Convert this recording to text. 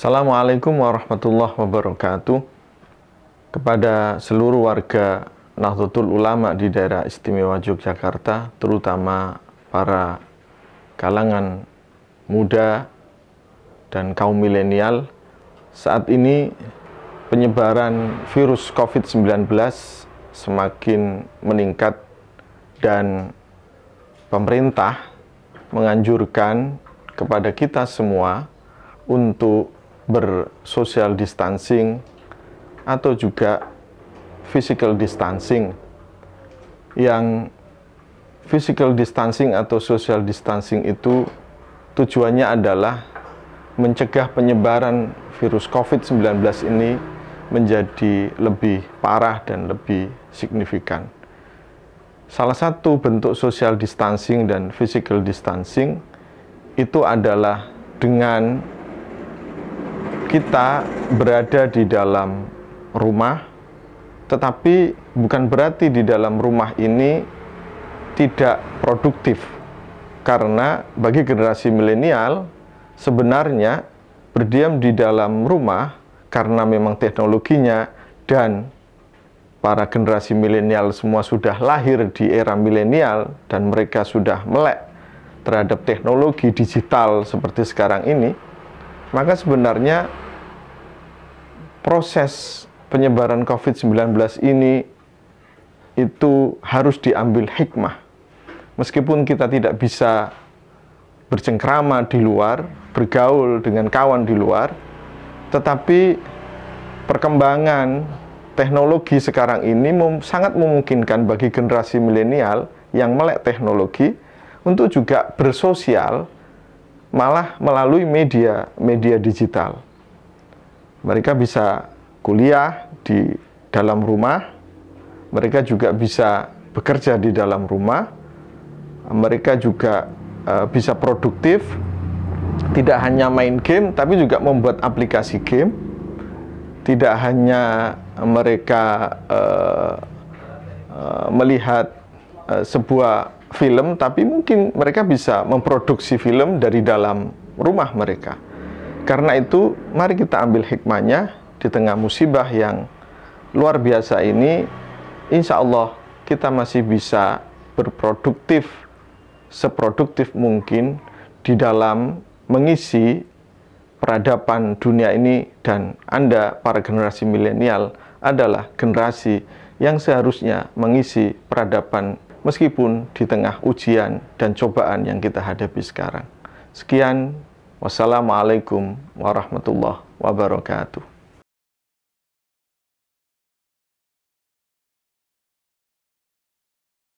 Assalamualaikum warahmatullahi wabarakatuh kepada seluruh warga Nahdlatul Ulama di daerah istimewa Yogyakarta, terutama para kalangan muda dan kaum milenial. Saat ini penyebaran virus COVID-19 semakin meningkat dan pemerintah menganjurkan kepada kita semua untuk bersosial distancing atau juga physical distancing yang physical distancing atau social distancing itu tujuannya adalah mencegah penyebaran virus COVID-19 ini menjadi lebih parah dan lebih signifikan. Salah satu bentuk social distancing dan physical distancing itu adalah dengan kita berada di dalam rumah, tetapi bukan berarti di dalam rumah ini tidak produktif, karena bagi generasi milenial sebenarnya berdiam di dalam rumah karena memang teknologinya dan para generasi milenial semua sudah lahir di era milenial dan mereka sudah melek terhadap teknologi digital seperti sekarang ini maka sebenarnya proses penyebaran COVID-19 ini itu harus diambil hikmah. Meskipun kita tidak bisa bercengkrama di luar, bergaul dengan kawan di luar, tetapi perkembangan teknologi sekarang ini sangat memungkinkan bagi generasi milenial yang melek teknologi untuk juga bersosial malah melalui media media digital. Mereka bisa kuliah di dalam rumah, mereka juga bisa bekerja di dalam rumah, mereka juga e, bisa produktif, tidak hanya main game, tapi juga membuat aplikasi game. Tidak hanya mereka e, e, melihat e, sebuah film, tapi mungkin mereka bisa memproduksi film dari dalam rumah mereka. Karena itu, mari kita ambil hikmahnya di tengah musibah yang luar biasa ini. Insya Allah, kita masih bisa berproduktif seproduktif mungkin di dalam mengisi peradaban dunia ini dan Anda para generasi milenial adalah generasi yang seharusnya mengisi peradaban meskipun di tengah ujian dan cobaan yang kita hadapi sekarang. Sekian, wassalamualaikum warahmatullahi wabarakatuh.